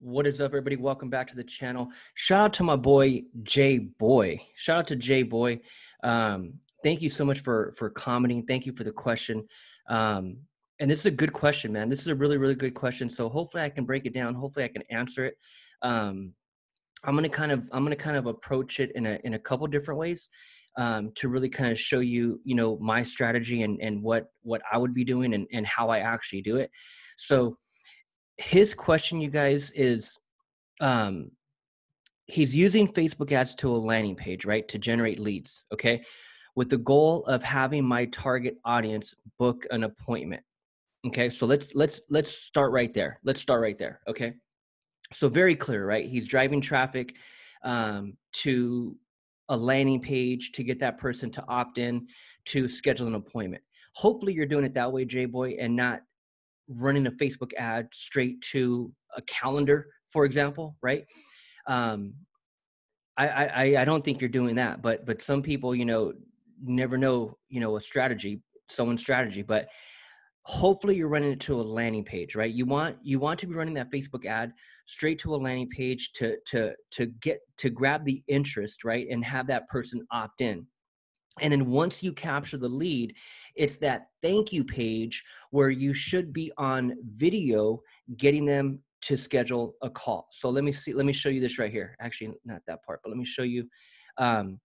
What is up, everybody? Welcome back to the channel. Shout out to my boy Jay Boy. Shout out to Jay Boy. Um, thank you so much for for commenting. Thank you for the question. Um, and this is a good question, man. This is a really really good question. So hopefully I can break it down. Hopefully I can answer it. Um, I'm gonna kind of I'm gonna kind of approach it in a in a couple different ways. Um, to really kind of show you you know my strategy and and what what i would be doing and, and how i actually do it so his question, you guys, is um, he's using Facebook ads to a landing page, right, to generate leads, okay, with the goal of having my target audience book an appointment. Okay, so let's let's let's start right there. Let's start right there. Okay, so very clear, right? He's driving traffic um, to a landing page to get that person to opt in to schedule an appointment. Hopefully, you're doing it that way, J Boy, and not running a Facebook ad straight to a calendar, for example, right? Um, I, I I don't think you're doing that, but but some people, you know, never know, you know, a strategy, someone's strategy, but hopefully you're running it to a landing page right you want you want to be running that facebook ad straight to a landing page to to to get to grab the interest right and have that person opt in and then once you capture the lead, it's that thank you page where you should be on video getting them to schedule a call. So let me see, let me show you this right here. Actually, not that part, but let me show you. Um,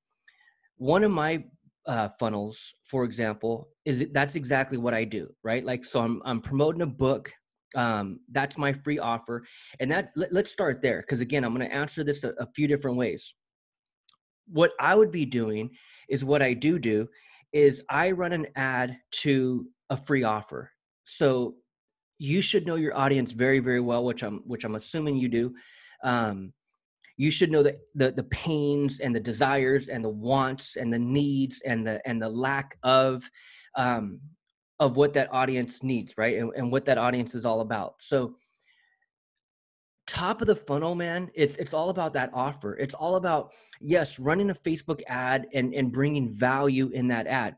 one of my uh, funnels, for example, is that's exactly what I do, right? Like, so I'm, I'm promoting a book. Um, that's my free offer. And that let, us start there. Cause again, I'm going to answer this a, a few different ways what I would be doing is what I do do is I run an ad to a free offer. So you should know your audience very very well, which I'm which I'm assuming you do. Um, you should know the, the the pains and the desires and the wants and the needs and the and the lack of um, of what that audience needs, right? And, and what that audience is all about. So top of the funnel man it's it's all about that offer it's all about yes running a facebook ad and and bringing value in that ad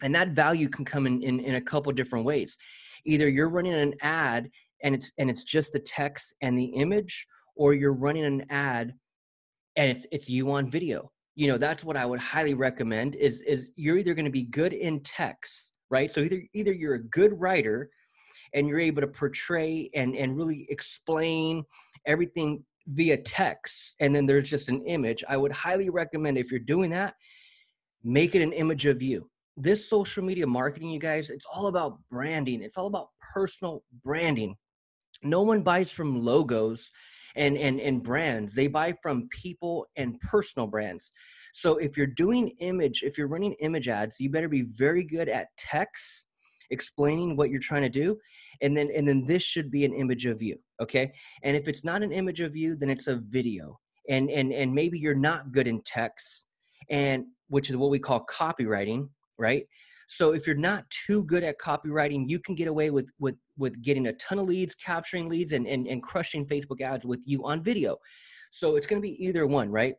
and that value can come in in, in a couple different ways either you're running an ad and it's and it's just the text and the image or you're running an ad and it's it's you on video you know that's what i would highly recommend is is you're either going to be good in text right so either either you're a good writer and you're able to portray and and really explain everything via text and then there's just an image i would highly recommend if you're doing that make it an image of you this social media marketing you guys it's all about branding it's all about personal branding no one buys from logos and and and brands they buy from people and personal brands so if you're doing image if you're running image ads you better be very good at text explaining what you're trying to do and then and then this should be an image of you okay and if it's not an image of you then it's a video and and and maybe you're not good in text and which is what we call copywriting right so if you're not too good at copywriting you can get away with with with getting a ton of leads capturing leads and and, and crushing facebook ads with you on video so it's going to be either one right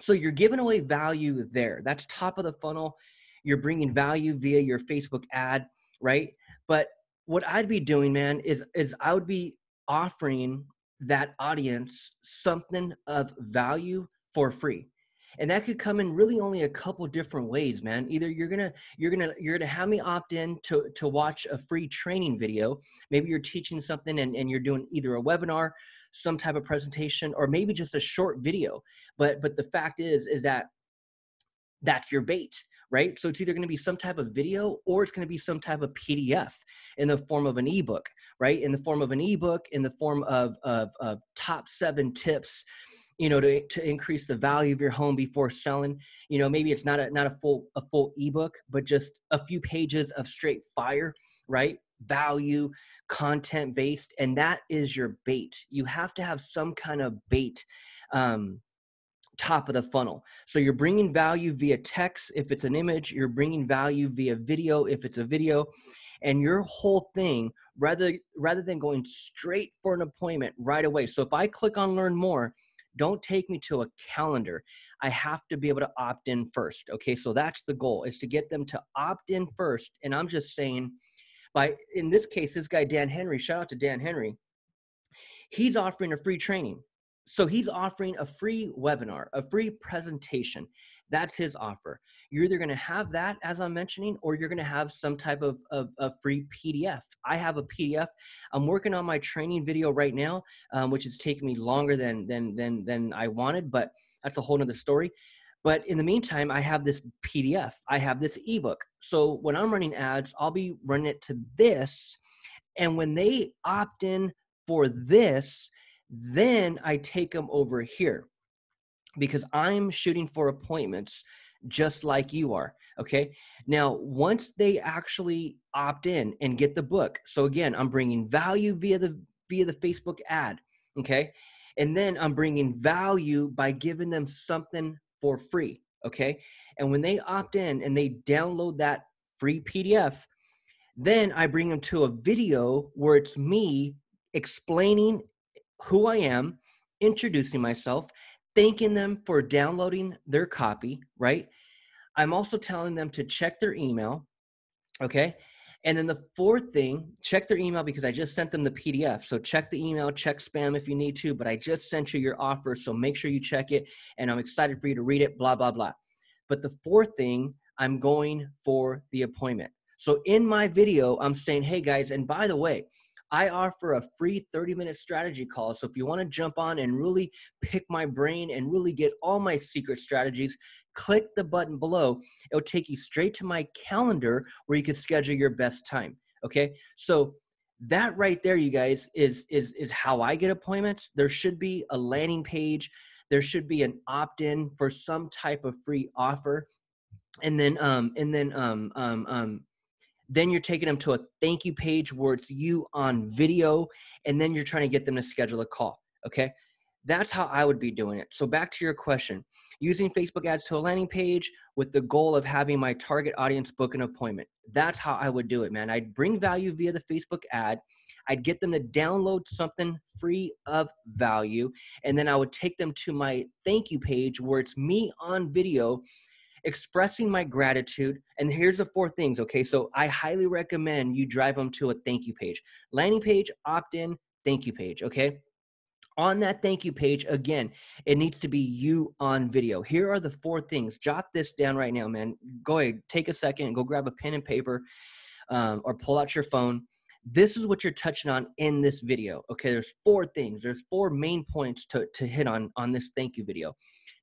so you're giving away value there that's top of the funnel you're bringing value via your facebook ad right? But what I'd be doing, man, is is I would be offering that audience something of value for free and that could come in really only a couple different ways man either you're gonna you're gonna you're gonna have me opt in to to watch a free training video maybe you're teaching something and, and you're doing either a webinar some type of presentation or maybe just a short video but but the fact is is that that's your bait right? So it's either going to be some type of video or it's going to be some type of PDF in the form of an ebook, right? In the form of an ebook, in the form of, of, of top seven tips you know to, to increase the value of your home before selling you know maybe it's not a not a full a full ebook but just a few pages of straight fire right value content based and that is your bait you have to have some kind of bait um, top of the funnel. So you're bringing value via text if it's an image, you're bringing value via video if it's a video, and your whole thing rather rather than going straight for an appointment right away. So if I click on learn more, don't take me to a calendar. I have to be able to opt in first. Okay? So that's the goal is to get them to opt in first and I'm just saying by in this case this guy Dan Henry, shout out to Dan Henry. He's offering a free training so he's offering a free webinar, a free presentation. That's his offer. You're either going to have that, as I'm mentioning, or you're going to have some type of, of, of, free PDF. I have a PDF. I'm working on my training video right now, um, which is taking me longer than, than, than, than I wanted, but that's a whole nother story. But in the meantime, I have this PDF, I have this ebook. So when I'm running ads, I'll be running it to this. And when they opt in for this, then I take them over here because I'm shooting for appointments just like you are. Okay. Now, once they actually opt in and get the book, so again, I'm bringing value via the via the Facebook ad. Okay. And then I'm bringing value by giving them something for free. Okay. And when they opt in and they download that free PDF, then I bring them to a video where it's me explaining who I am, introducing myself, thanking them for downloading their copy, right? I'm also telling them to check their email, okay? And then the fourth thing, check their email because I just sent them the PDF. So check the email, check spam if you need to, but I just sent you your offer. So make sure you check it. And I'm excited for you to read it, blah, blah, blah. But the fourth thing, I'm going for the appointment. So in my video, I'm saying, hey guys, and by the way, I offer a free 30 minute strategy call. So if you want to jump on and really pick my brain and really get all my secret strategies, click the button below. It'll take you straight to my calendar where you can schedule your best time. Okay. So that right there, you guys, is is is how I get appointments. There should be a landing page. There should be an opt-in for some type of free offer and then um and then um um um then you're taking them to a thank you page where it's you on video, and then you're trying to get them to schedule a call. Okay. That's how I would be doing it. So, back to your question using Facebook ads to a landing page with the goal of having my target audience book an appointment. That's how I would do it, man. I'd bring value via the Facebook ad, I'd get them to download something free of value, and then I would take them to my thank you page where it's me on video expressing my gratitude. And here's the four things, okay? So I highly recommend you drive them to a thank you page landing page, opt in, thank you page, okay? On that thank you page, again, it needs to be you on video. Here are the four things. Jot this down right now, man. Go ahead, take a second, go grab a pen and paper um, or pull out your phone this is what you're touching on in this video okay there's four things there's four main points to, to hit on on this thank you video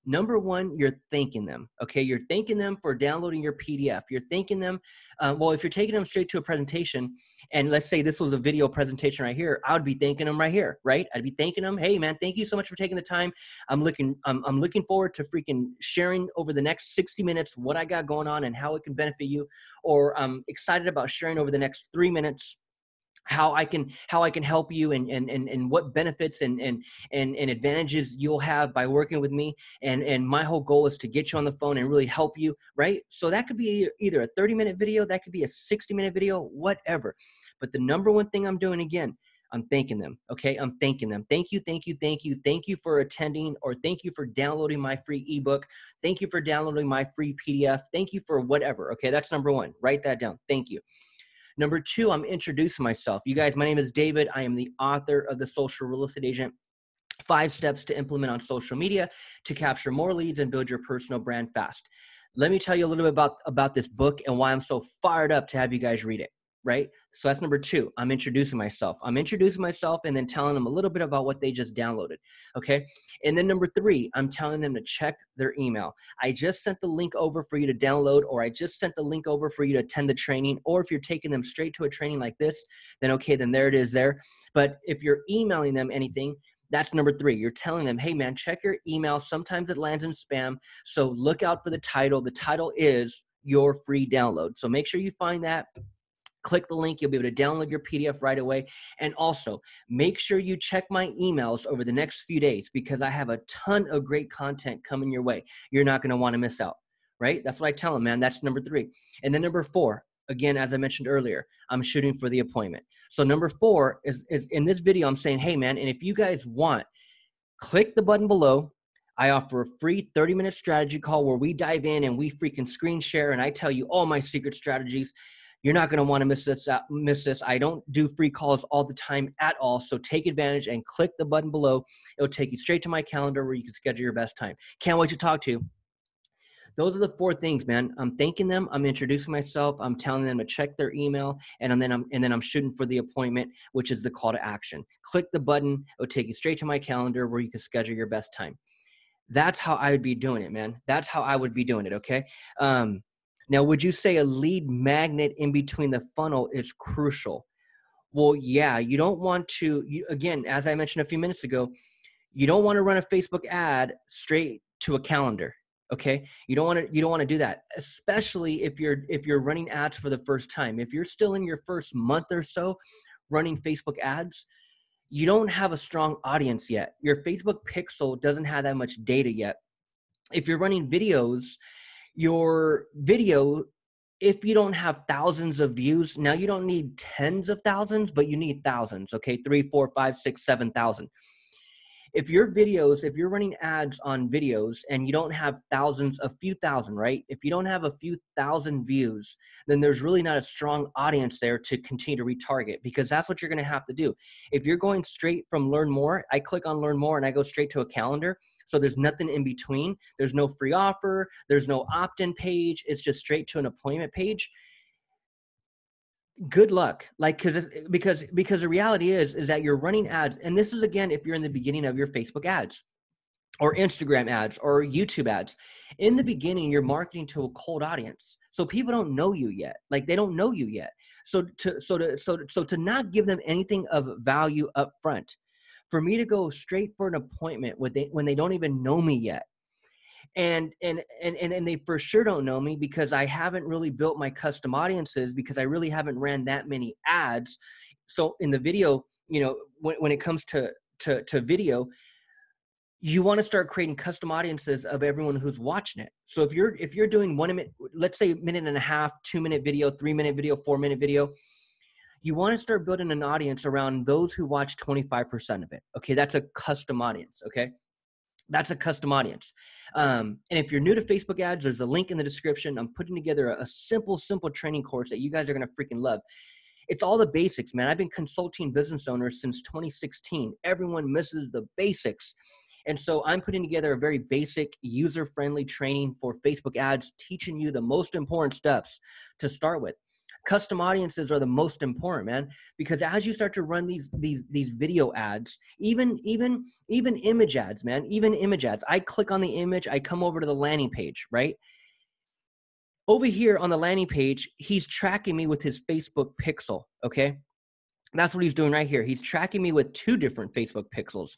number one you're thanking them okay you're thanking them for downloading your pdf you're thanking them uh, well if you're taking them straight to a presentation and let's say this was a video presentation right here i would be thanking them right here right i'd be thanking them hey man thank you so much for taking the time i'm looking i'm, I'm looking forward to freaking sharing over the next 60 minutes what i got going on and how it can benefit you or i'm excited about sharing over the next three minutes how I can how I can help you and and and, and what benefits and, and and and advantages you'll have by working with me and and my whole goal is to get you on the phone and really help you right so that could be either a 30 minute video that could be a 60 minute video whatever but the number one thing I'm doing again I'm thanking them okay I'm thanking them thank you thank you thank you thank you for attending or thank you for downloading my free ebook thank you for downloading my free PDF thank you for whatever okay that's number 1 write that down thank you Number two, I'm introducing myself. You guys, my name is David. I am the author of The Social Real Estate Agent Five Steps to Implement on Social Media to Capture More Leads and Build Your Personal Brand Fast. Let me tell you a little bit about, about this book and why I'm so fired up to have you guys read it right? So that's number two. I'm introducing myself. I'm introducing myself and then telling them a little bit about what they just downloaded. Okay. And then number three, I'm telling them to check their email. I just sent the link over for you to download, or I just sent the link over for you to attend the training. Or if you're taking them straight to a training like this, then okay, then there it is there. But if you're emailing them anything, that's number three. You're telling them, hey man, check your email. Sometimes it lands in spam. So look out for the title. The title is your free download. So make sure you find that Click the link, you'll be able to download your PDF right away. And also, make sure you check my emails over the next few days because I have a ton of great content coming your way. You're not going to want to miss out, right? That's what I tell them, man. That's number three. And then number four, again, as I mentioned earlier, I'm shooting for the appointment. So, number four is, is in this video, I'm saying, hey, man, and if you guys want, click the button below. I offer a free 30 minute strategy call where we dive in and we freaking screen share and I tell you all my secret strategies. You're not going to want to miss this. Out, uh, miss this. I don't do free calls all the time at all. So take advantage and click the button below. It'll take you straight to my calendar where you can schedule your best time. Can't wait to talk to you. Those are the four things, man. I'm thanking them. I'm introducing myself. I'm telling them to check their email, and then I'm and then I'm shooting for the appointment, which is the call to action. Click the button. It'll take you straight to my calendar where you can schedule your best time that's how I would be doing it, man. That's how I would be doing it. Okay. Um, now, would you say a lead magnet in between the funnel is crucial? Well, yeah, you don't want to, you, again, as I mentioned a few minutes ago, you don't want to run a Facebook ad straight to a calendar okay you don't want to you don't want to do that especially if you're if you're running ads for the first time if you're still in your first month or so running facebook ads you don't have a strong audience yet your facebook pixel doesn't have that much data yet if you're running videos your video if you don't have thousands of views now you don't need tens of thousands but you need thousands okay three four five six seven thousand if your videos, if you're running ads on videos and you don't have thousands, a few thousand, right? If you don't have a few thousand views, then there's really not a strong audience there to continue to retarget because that's what you're going to have to do. If you're going straight from learn more, I click on learn more and I go straight to a calendar. So there's nothing in between. There's no free offer. There's no opt in page. It's just straight to an appointment page good luck like because because because the reality is is that you're running ads and this is again if you're in the beginning of your facebook ads or instagram ads or youtube ads in the beginning you're marketing to a cold audience so people don't know you yet like they don't know you yet so to so to so, so to not give them anything of value up front for me to go straight for an appointment with they when they don't even know me yet and and and and they for sure don't know me because I haven't really built my custom audiences because I really haven't ran that many ads. So in the video, you know, when when it comes to to to video, you want to start creating custom audiences of everyone who's watching it. So if you're if you're doing one minute, let's say minute and a half, two minute video, three minute video, four minute video, you want to start building an audience around those who watch 25% of it. Okay, that's a custom audience. Okay, that's a custom audience. Um, and if you're new to Facebook ads, there's a link in the description. I'm putting together a, a simple, simple training course that you guys are going to freaking love. It's all the basics, man. I've been consulting business owners since 2016. Everyone misses the basics. And so I'm putting together a very basic, user friendly training for Facebook ads, teaching you the most important steps to start with custom audiences are the most important man because as you start to run these these these video ads even even even image ads man even image ads i click on the image i come over to the landing page right over here on the landing page he's tracking me with his facebook pixel okay that's what he's doing right here. He's tracking me with two different Facebook pixels.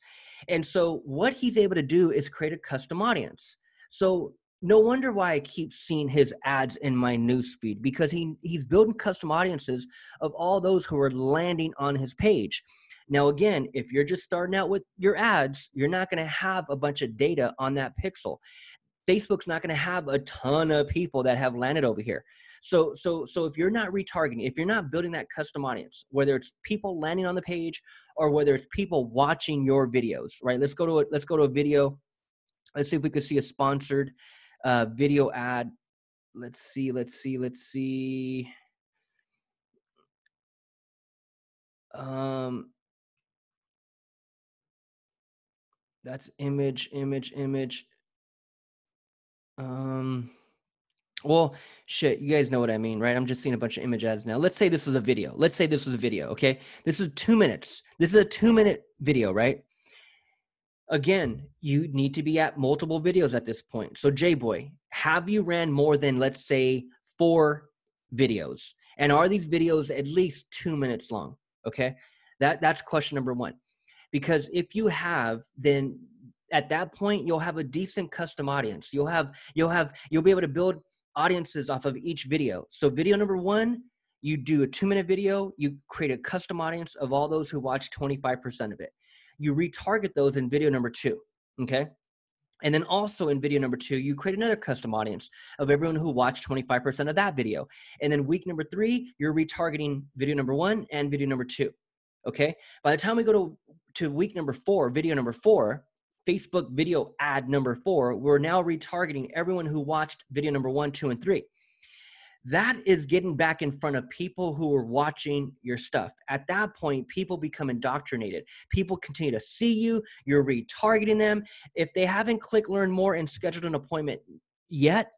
And so what he's able to do is create a custom audience. So no wonder why I keep seeing his ads in my newsfeed because he he's building custom audiences of all those who are landing on his page. Now, again, if you're just starting out with your ads, you're not going to have a bunch of data on that pixel. Facebook's not going to have a ton of people that have landed over here. So, so, so if you're not retargeting, if you're not building that custom audience, whether it's people landing on the page or whether it's people watching your videos, right? Let's go to a, let's go to a video. Let's see if we could see a sponsored uh, video ad. Let's see, let's see, let's see. Um, that's image, image, image. Um, well, shit, you guys know what I mean, right? I'm just seeing a bunch of image ads now. Let's say this was a video. Let's say this was a video, okay? This is two minutes. This is a two minute video, right? again, you need to be at multiple videos at this point. So, J Boy, have you ran more than, let's say, four videos? And are these videos at least two minutes long? Okay. That, that's question number one. Because if you have, then at that point you'll have a decent custom audience. You'll have you'll have you'll be able to build audiences off of each video. So video number one, you do a two minute video, you create a custom audience of all those who watch 25% of it you retarget those in video number two. Okay. And then also in video number two, you create another custom audience of everyone who watched 25% of that video. And then week number three, you're retargeting video number one and video number two. Okay. By the time we go to, to week number four, video number four, Facebook video ad number four, we're now retargeting everyone who watched video number one, two, and three that is getting back in front of people who are watching your stuff. At that point, people become indoctrinated. People continue to see you, you're retargeting them. If they haven't clicked learn more and scheduled an appointment yet,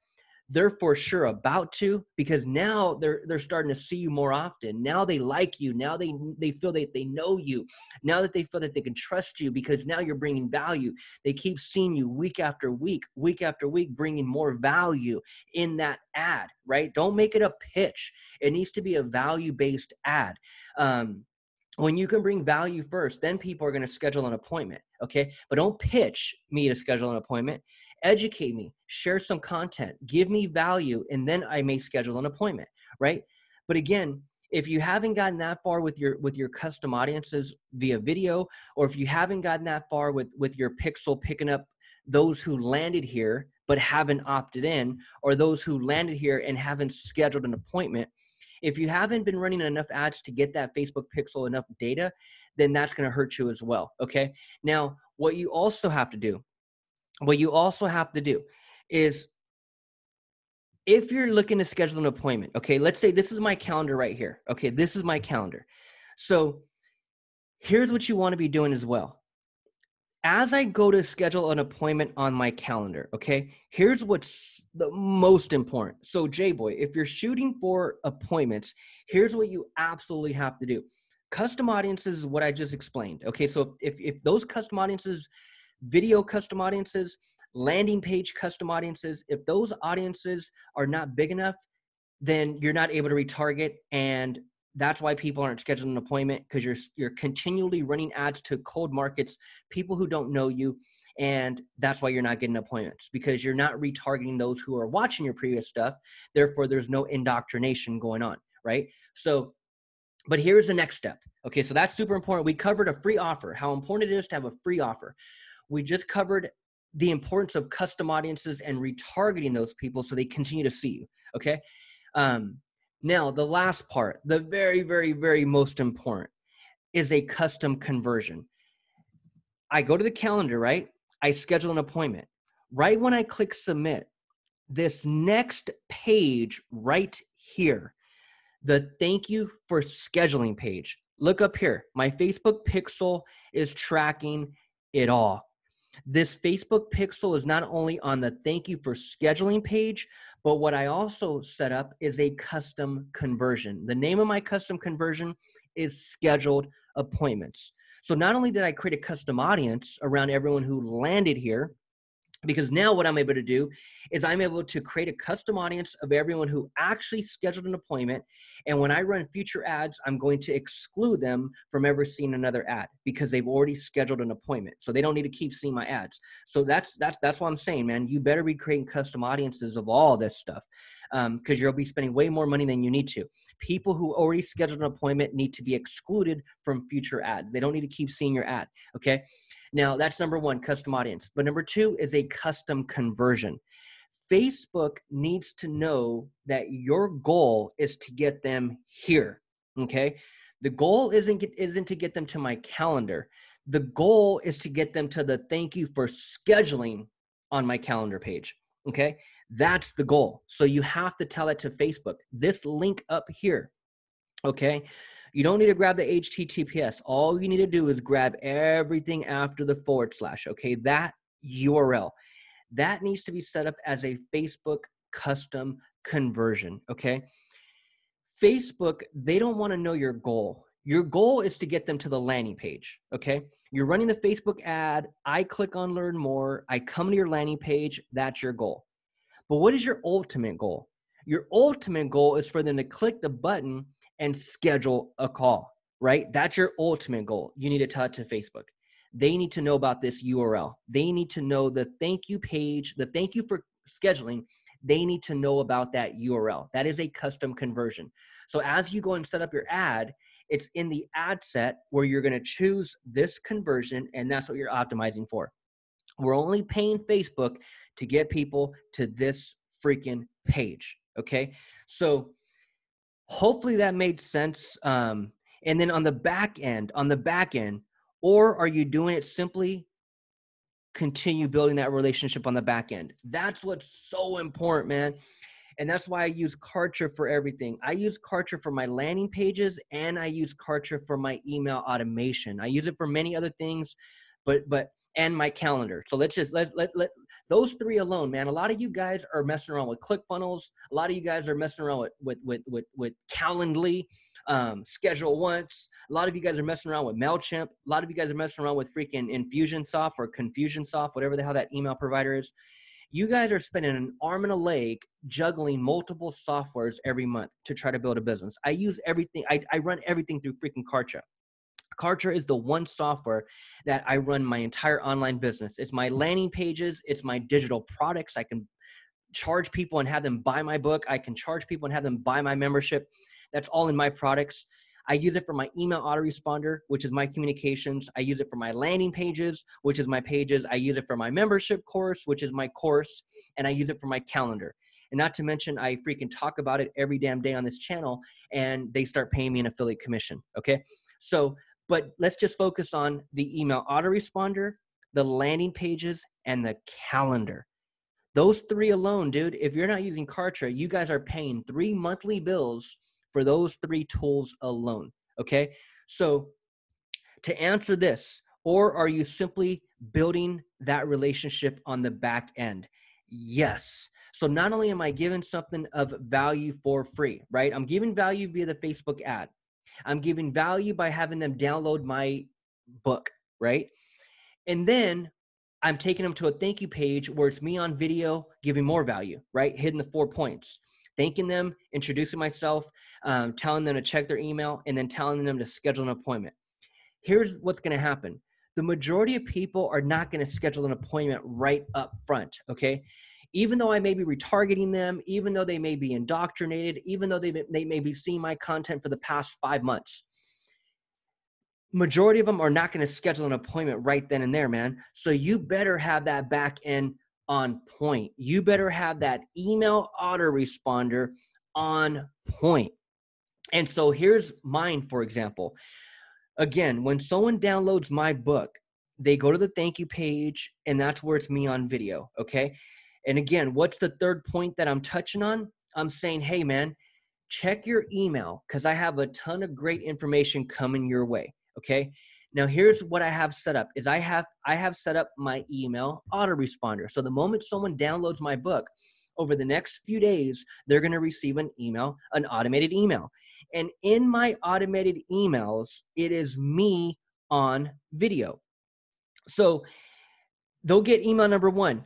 they're for sure about to because now they're they're starting to see you more often now they like you now they they feel that they know you now that they feel that they can trust you because now you're bringing value they keep seeing you week after week week after week bringing more value in that ad right don't make it a pitch it needs to be a value based ad um, when you can bring value first then people are going to schedule an appointment okay but don't pitch me to schedule an appointment educate me, share some content, give me value, and then I may schedule an appointment, right? But again, if you haven't gotten that far with your with your custom audiences via video, or if you haven't gotten that far with with your pixel picking up those who landed here but haven't opted in, or those who landed here and haven't scheduled an appointment, if you haven't been running enough ads to get that Facebook pixel enough data, then that's going to hurt you as well. Okay. Now, what you also have to do what you also have to do is if you're looking to schedule an appointment, okay, let's say this is my calendar right here. Okay, this is my calendar. So here's what you want to be doing as well. As I go to schedule an appointment on my calendar, okay, here's what's the most important. So, J Boy, if you're shooting for appointments, here's what you absolutely have to do. Custom audiences is what I just explained. Okay, so if, if, if those custom audiences video custom audiences, landing page custom audiences. If those audiences are not big enough, then you're not able to retarget and that's why people aren't scheduling an appointment because you're you're continually running ads to cold markets, people who don't know you, and that's why you're not getting appointments because you're not retargeting those who are watching your previous stuff. Therefore, there's no indoctrination going on, right? So, but here's the next step. Okay, so that's super important. We covered a free offer, how important it is to have a free offer. We just covered the importance of custom audiences and retargeting those people so they continue to see you. Okay. Um, now, the last part, the very, very, very most important, is a custom conversion. I go to the calendar, right? I schedule an appointment. Right when I click submit, this next page right here, the thank you for scheduling page. Look up here. My Facebook pixel is tracking it all. This Facebook pixel is not only on the thank you for scheduling page, but what I also set up is a custom conversion. The name of my custom conversion is scheduled appointments. So not only did I create a custom audience around everyone who landed here, because now what I'm able to do is I'm able to create a custom audience of everyone who actually scheduled an appointment. And when I run future ads, I'm going to exclude them from ever seeing another ad because they've already scheduled an appointment. So they don't need to keep seeing my ads. So that's that's that's what I'm saying, man. You better be creating custom audiences of all this stuff because um, you'll be spending way more money than you need to. People who already scheduled an appointment need to be excluded from future ads. They don't need to keep seeing your ad. Okay. Now, that's number one, custom audience. But number two is a custom conversion. Facebook needs to know that your goal is to get them here. Okay. The goal isn't, isn't to get them to my calendar. The goal is to get them to the thank you for scheduling on my calendar page. Okay. That's the goal. So you have to tell it to Facebook. This link up here. Okay. You don't need to grab the HTTPS. All you need to do is grab everything after the forward slash, okay? That URL. That needs to be set up as a Facebook custom conversion, okay? Facebook, they don't want to know your goal. Your goal is to get them to the landing page, okay? You're running the Facebook ad. I click on learn more. I come to your landing page. That's your goal. But what is your ultimate goal? Your ultimate goal is for them to click the button and schedule a call, right? That's your ultimate goal. You need to talk to Facebook. They need to know about this URL. They need to know the thank you page, the thank you for scheduling. They need to know about that URL. That is a custom conversion. So as you go and set up your ad, it's in the ad set where you're going to choose this conversion, and that's what you're optimizing for. We're only paying Facebook to get people to this freaking page. Okay. So hopefully that made sense um, and then on the back end on the back end or are you doing it simply continue building that relationship on the back end that's what's so important man and that's why i use kartra for everything i use kartra for my landing pages and i use kartra for my email automation i use it for many other things but but and my calendar so let's just let's let, let those three alone, man. A lot of you guys are messing around with ClickFunnels. A lot of you guys are messing around with with with with, with Calendly, um, Schedule Once. A lot of you guys are messing around with Mailchimp. A lot of you guys are messing around with freaking Infusionsoft or Confusionsoft, whatever the hell that email provider is. You guys are spending an arm and a leg juggling multiple softwares every month to try to build a business. I use everything. I, I run everything through freaking Kartra. Kartra is the one software that I run my entire online business. It's my mm. landing pages, it's my digital products. I can charge people and have them buy my book, I can charge people and have them buy my membership. That's all in my products. I use it for my email autoresponder, which is my communications. I use it for my landing pages, which is my pages. I use it for my membership course, which is my course, and I use it for my calendar. And not to mention, I freaking talk about it every damn day on this channel, and they start paying me an affiliate commission. Okay. So but let's just focus on the email autoresponder, the landing pages, and the calendar. Those three alone, dude, if you're not using Kartra, you guys are paying three monthly bills for those three tools alone. Okay. So to answer this, or are you simply building that relationship on the back end? Yes. So not only am I giving something of value for free, right? I'm giving value via the Facebook ad. I'm giving value by having them download my book, right? And then I'm taking them to a thank you page where it's me on video giving more value, right? Hitting the four points, thanking them, introducing myself, um, telling them to check their email, and then telling them to schedule an appointment. Here's what's going to happen the majority of people are not going to schedule an appointment right up front, okay? even though I may be retargeting them, even though they may be indoctrinated, even though they, they may be seeing my content for the past five months. Majority of them are not going to schedule an appointment right then and there, man. So you better have that back end on point. You better have that email autoresponder on point. And so here's mine, for example. Again, when someone downloads my book, they go to the thank you page, and that's where it's me on video, okay? And again, what's the third point that I'm touching on? I'm saying, hey, man, check your email because I have a ton of great information coming your way. Okay. Now here's what I have set up is I have I have set up my email autoresponder. So the moment someone downloads my book, over the next few days, they're going to receive an email, an automated email. And in my automated emails, it is me on video. So they'll get email number one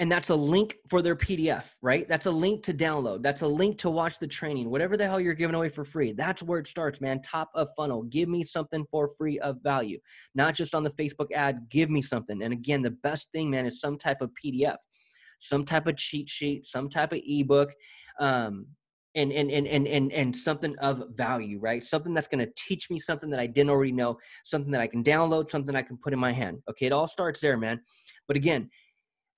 and that's a link for their PDF, right? That's a link to download. That's a link to watch the training, whatever the hell you're giving away for free. That's where it starts, man. Top of funnel. Give me something for free of value, not just on the Facebook ad. Give me something. And again, the best thing, man, is some type of PDF, some type of cheat sheet, some type of ebook. Um, and, and, and, and, and, and something of value, right? Something that's going to teach me something that I didn't already know, something that I can download, something I can put in my hand. Okay. It all starts there, man. But again,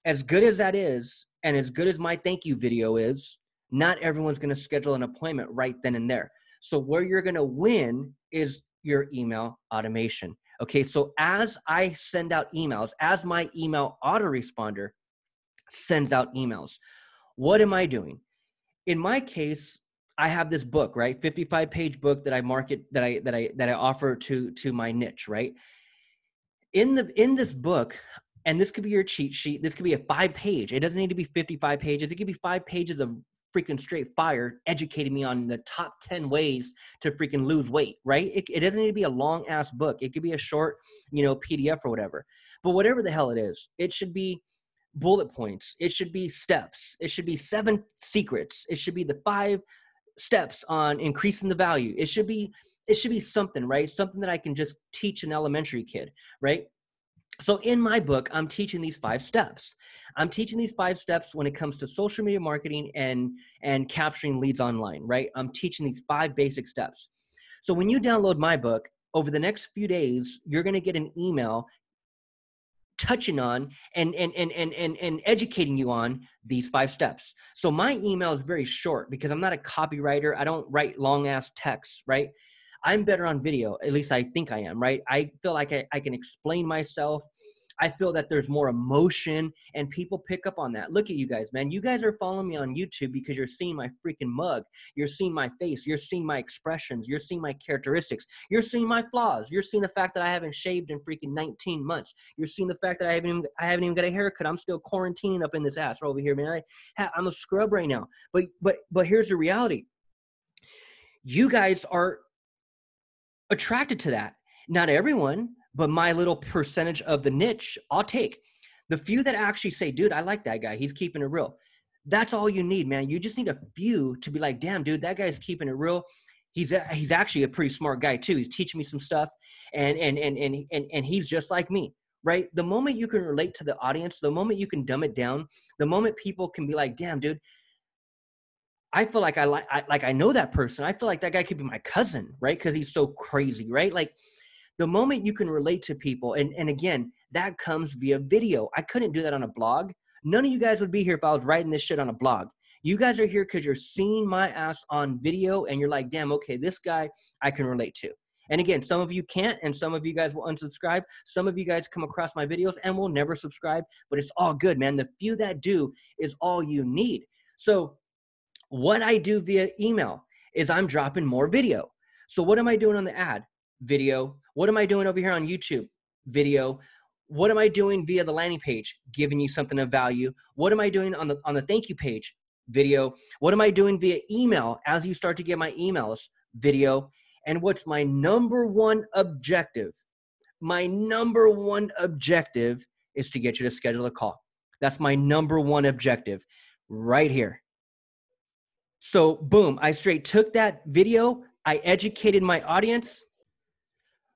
as good as that is, and as good as my thank you video is, not everyone's going to schedule an appointment right then and there. So, where you're going to win is your email automation. Okay, so as I send out emails, as my email autoresponder sends out emails, what am I doing? In my case, I have this book, right? 55 page book that I market that I that I that I offer to to my niche, right? In the in this book, and this could be your cheat sheet this could be a five page it doesn't need to be 55 pages it could be five pages of freaking straight fire educating me on the top 10 ways to freaking lose weight right it, it doesn't need to be a long ass book it could be a short you know pdf or whatever but whatever the hell it is it should be bullet points it should be steps it should be seven secrets it should be the five steps on increasing the value it should be it should be something right something that i can just teach an elementary kid right so, in my book, I'm teaching these five steps. I'm teaching these five steps when it comes to social media marketing and, and capturing leads online, right? I'm teaching these five basic steps. So, when you download my book, over the next few days, you're going to get an email touching on and, and, and, and, and, and educating you on these five steps. So, my email is very short because I'm not a copywriter, I don't write long ass texts, right? I'm better on video. At least I think I am, right? I feel like I, I can explain myself. I feel that there's more emotion and people pick up on that. Look at you guys, man. You guys are following me on YouTube because you're seeing my freaking mug. You're seeing my face. You're seeing my expressions. You're seeing my characteristics. You're seeing my flaws. You're seeing the fact that I haven't shaved in freaking 19 months. You're seeing the fact that I haven't even, I haven't even got a haircut. I'm still quarantining up in this ass right over here, man. I, I'm a scrub right now. But but but here's the reality. You guys are attracted to that. Not everyone, but my little percentage of the niche, I'll take. The few that actually say, dude, I like that guy. He's keeping it real. That's all you need, man. You just need a few to be like, damn, dude, that guy's keeping it real. He's, a, he's actually a pretty smart guy too. He's teaching me some stuff and, and, and, and, and, and he's just like me right? The moment you can relate to the audience, the moment you can dumb it down, the moment people can be like, damn, dude, I feel like I like I, like I know that person. I feel like that guy could be my cousin, right? Because he's so crazy, right? Like the moment you can relate to people, and and again, that comes via video. I couldn't do that on a blog. None of you guys would be here if I was writing this shit on a blog. You guys are here because you're seeing my ass on video, and you're like, damn, okay, this guy I can relate to. And again, some of you can't, and some of you guys will unsubscribe. Some of you guys come across my videos and will never subscribe, but it's all good, man. The few that do is all you need. So what I do via email is I'm dropping more video. So what am I doing on the ad? Video. What am I doing over here on YouTube? Video. What am I doing via the landing page? Giving you something of value. What am I doing on the on the thank you page? Video. What am I doing via email as you start to get my emails? Video. And what's my number one objective? My number one objective is to get you to schedule a call. That's my number one objective right here. So, boom, I straight took that video, I educated my audience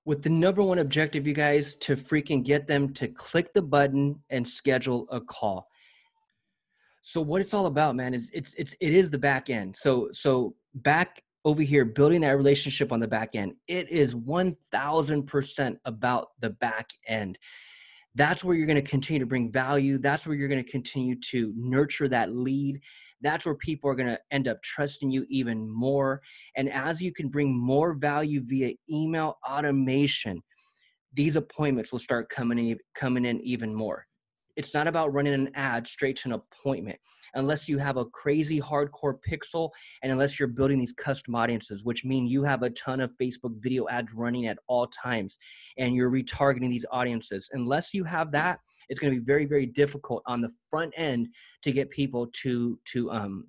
with the number one objective, you guys, to freaking get them to click the button and schedule a call. So what it's all about, man, is it's it's it is the back end. So so back over here, building that relationship on the back end, it is one thousand percent about the back end. That's where you're going to continue to bring value. That's where you're going to continue to nurture that lead that's where people are going to end up trusting you even more. And as you can bring more value via email automation, these appointments will start coming in, coming in even more it's not about running an ad straight to an appointment unless you have a crazy hardcore pixel and unless you're building these custom audiences which mean you have a ton of facebook video ads running at all times and you're retargeting these audiences unless you have that it's going to be very very difficult on the front end to get people to to um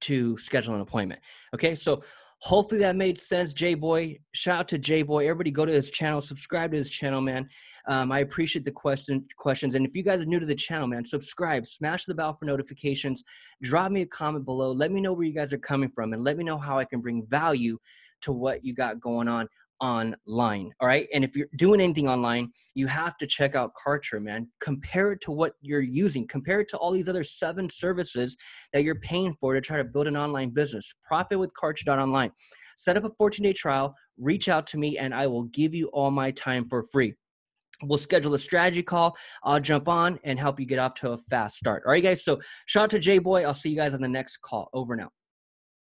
to schedule an appointment okay so hopefully that made sense j boy shout out to j boy everybody go to his channel subscribe to his channel man um, I appreciate the question questions. And if you guys are new to the channel, man, subscribe, smash the bell for notifications, drop me a comment below. Let me know where you guys are coming from and let me know how I can bring value to what you got going on online. All right. And if you're doing anything online, you have to check out Kartra, man. Compare it to what you're using, compare it to all these other seven services that you're paying for to try to build an online business. Profit with Kartra.online. Set up a 14 day trial, reach out to me, and I will give you all my time for free. We'll schedule a strategy call. I'll jump on and help you get off to a fast start. All right, guys. So shout out to J Boy. I'll see you guys on the next call. Over now.